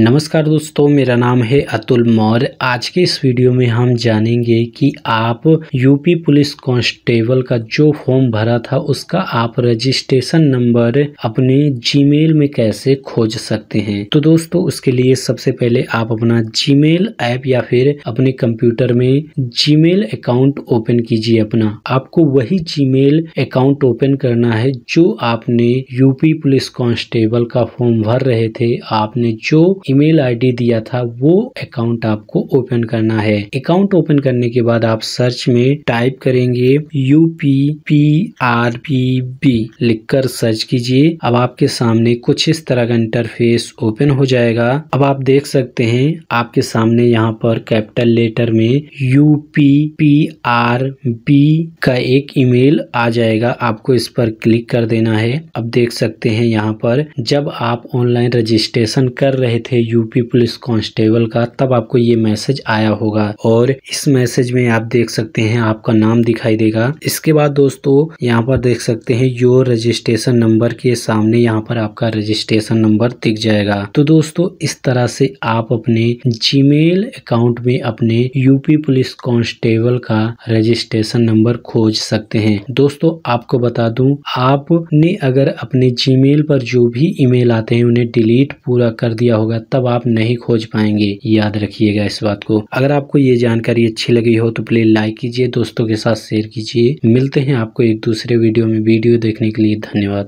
नमस्कार दोस्तों मेरा नाम है अतुल मौर्य आज के इस वीडियो में हम जानेंगे कि आप यूपी पुलिस कांस्टेबल का जो फॉर्म भरा था उसका आप रजिस्ट्रेशन नंबर अपने जीमेल में कैसे खोज सकते हैं तो दोस्तों उसके लिए सबसे पहले आप अपना जीमेल ऐप या फिर अपने कंप्यूटर में जीमेल अकाउंट ओपन कीजिए अपना आपको वही जी अकाउंट ओपन करना है जो आपने यूपी पुलिस कांस्टेबल का फॉर्म भर रहे थे आपने जो ईमेल आईडी दिया था वो अकाउंट आपको ओपन करना है अकाउंट ओपन करने के बाद आप सर्च में टाइप करेंगे U P P R P B लिख कर सर्च कीजिए अब आपके सामने कुछ इस तरह का इंटरफेस ओपन हो जाएगा अब आप देख सकते हैं आपके सामने यहाँ पर कैपिटल लेटर में U P P R B का एक ईमेल आ जाएगा आपको इस पर क्लिक कर देना है अब देख सकते हैं यहाँ पर जब आप ऑनलाइन रजिस्ट्रेशन कर रहे थे थे यूपी पुलिस कांस्टेबल का तब आपको ये मैसेज आया होगा और इस मैसेज में आप देख सकते हैं आपका नाम दिखाई देगा इसके बाद दोस्तों यहाँ पर देख सकते हैं योर रजिस्ट्रेशन नंबर के सामने यहाँ पर आपका रजिस्ट्रेशन नंबर दिख जाएगा तो दोस्तों इस तरह से आप अपने जीमेल अकाउंट में अपने यूपी पुलिस कांस्टेबल का रजिस्ट्रेशन नंबर खोज सकते हैं दोस्तों आपको बता दूं आपने अगर अपने जीमेल पर जो भी ईमेल आते हैं उन्हें डिलीट पूरा कर दिया होगा होगा तब आप नहीं खोज पाएंगे याद रखिएगा इस बात को अगर आपको ये जानकारी अच्छी लगी हो तो प्लीज लाइक कीजिए दोस्तों के साथ शेयर कीजिए मिलते हैं आपको एक दूसरे वीडियो में वीडियो देखने के लिए धन्यवाद